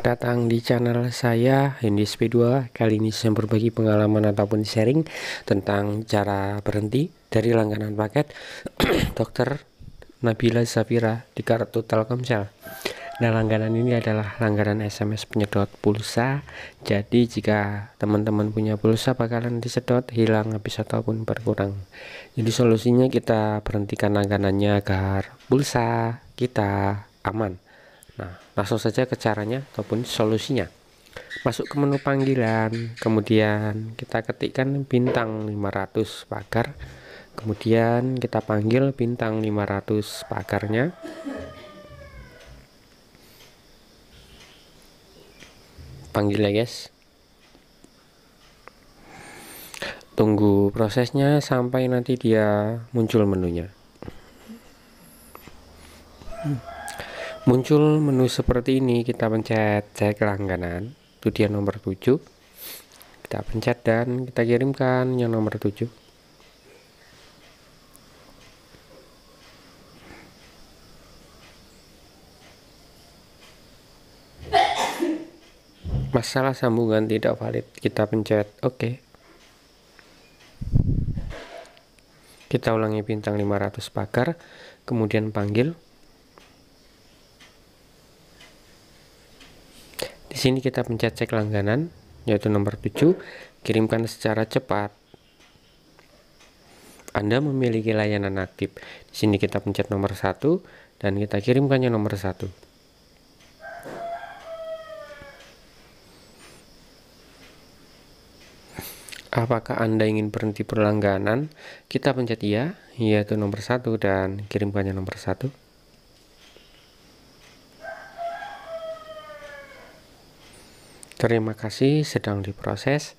datang di channel saya Hendy P2 kali ini saya berbagi pengalaman ataupun sharing tentang cara berhenti dari langganan paket dokter Nabila Zafira di kartu Telkomsel nah langganan ini adalah langganan SMS penyedot pulsa jadi jika teman-teman punya pulsa bakalan disedot hilang habis ataupun berkurang jadi solusinya kita berhentikan langganannya agar pulsa kita aman Nah, langsung saja ke caranya ataupun solusinya. Masuk ke menu panggilan, kemudian kita ketikkan bintang 500 pagar, kemudian kita panggil bintang 500 pagarnya. Panggil ya guys. Tunggu prosesnya sampai nanti dia muncul menunya. Hmm muncul menu seperti ini kita pencet cek langganan itu dia nomor 7 kita pencet dan kita kirimkan yang nomor 7 masalah sambungan tidak valid kita pencet oke okay. kita ulangi bintang 500 pagar kemudian panggil sini kita pencet cek langganan yaitu nomor 7 kirimkan secara cepat Anda memiliki layanan aktif di sini kita pencet nomor 1 dan kita kirimkannya nomor 1 Apakah Anda ingin berhenti berlangganan? Kita pencet iya, yaitu nomor 1 dan kirimkannya nomor 1. Terima kasih sedang diproses.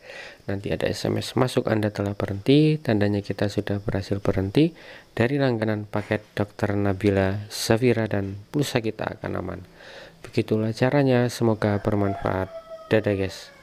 Nanti ada SMS masuk Anda telah berhenti, tandanya kita sudah berhasil berhenti dari langganan paket dokter Nabila, Safira dan pulsa kita akan aman. Begitulah caranya, semoga bermanfaat. Dadah guys.